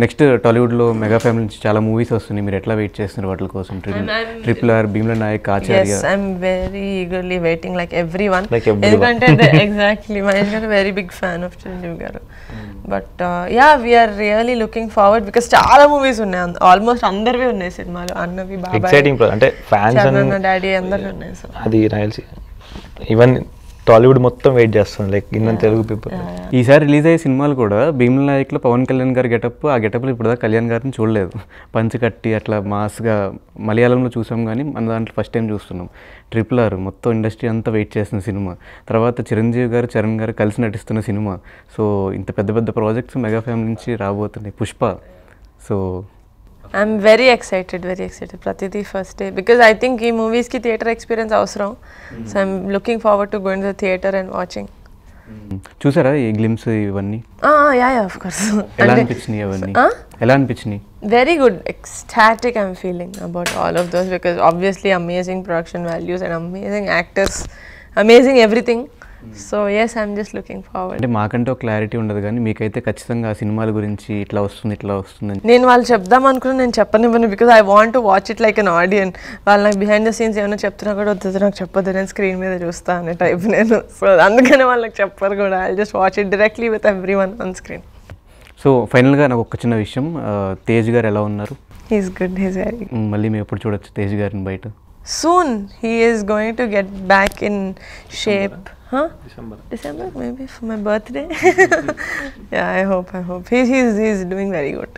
Next Tollywood లో mega family నుంచి చాలా మూవీస్ వస్తున్నాయి మీరు ఎట్లా వెయిట్ చేస్తున్నారు వాటి కోసం triple R Bheemla Nayak Acharya I am very eagerly waiting like everyone ఎందుకంటే exactly my is garu very big fan of Chiranjeevi garu but yeah we are really looking forward because చాలా మూవీస్ ఉన్నాయి ఆల్మోస్ట్ అందరివి ఉన్నాయి సినిమాలు అన్నవి బాగా ఎక్సైటింగ్ అంటే ఫ్యాన్స్ అన్న డాడీ అందరివి ఉన్నాయి అది రాయల్సీ ఈవెన్ టాలీవుడ్ మొత్తం వెయిట్ చేస్తుంది లైక్ ఇన్న తెలుగు పీపుల్ ఈసారి రిలీజ్ అయ్యే సినిమాలు కూడా భీముల నాయక్లో పవన్ కళ్యాణ్ గారి గెటప్ ఆ గెటప్ ఇప్పుడు కళ్యాణ్ గారిని చూడలేదు పంచి కట్టి అట్లా మాస్గా మలయాళంలో చూసాం కానీ మన దాంట్లో ఫస్ట్ టైం చూస్తున్నాం ట్రిపుల్ ఆర్ మొత్తం ఇండస్ట్రీ అంతా వెయిట్ చేసిన సినిమా తర్వాత చిరంజీవి గారు చరణ్ గారు కలిసి నటిస్తున్న సినిమా సో ఇంత పెద్ద పెద్ద ప్రాజెక్ట్స్ మెగా ఫ్యామిలీ నుంచి రాబోతున్నాయి Pushpa so I am very excited, very excited. Pratiti first day. Because I think this movie's theatre experience is wrong. So I am mm-hmm. looking forward to going to the theatre and watching. Choose mm-hmm. a glimpse of Ivani. Ah, yeah, yeah, of course. Elan Pichni Ivani. Ah? Elan Pichni. Very good. Ecstatic, I am feeling about all of those because obviously amazing production values and amazing actors, amazing everything. So yes I'm just looking forward అంటే మాకంటే clarity ఉండదు కానీ మీకైతే ఖచ్చితంగా సినిమాల గురించి ఇట్లా వస్తుంది ఇట్లా వస్తుంది నేను వాళ్ళు చెప్దాం అనుకున్నా నేను చెప్పనివ్వను because I want to watch it like an audience వాళ్ళు నాకు బిహైండ్ ద సీన్స్ ఏమైనా చెప్తున్నా కూడా వద్దు నాకు చెప్పదు నేను స్క్రీన్ మీద చూస్తా అనే టైప్ నేను సో అందుకనే వాళ్ళకి చెప్పరు కూడా I just watch it directly with everyone on screen so ఫైనల్గా నాకు ఒక చిన్న విషయం తేజ్ గారు ఎలా ఉన్నారు హీస్ గుడ్ హీస్ వెరీ మళ్ళీ మేము ఎప్పుడు చూడొచ్చు తేజ్ గారిని బయట soon he is going to get back in shape. December. Huh? December. December, maybe for my birthday. yeah, I hope. I hope he, he's he's doing very good.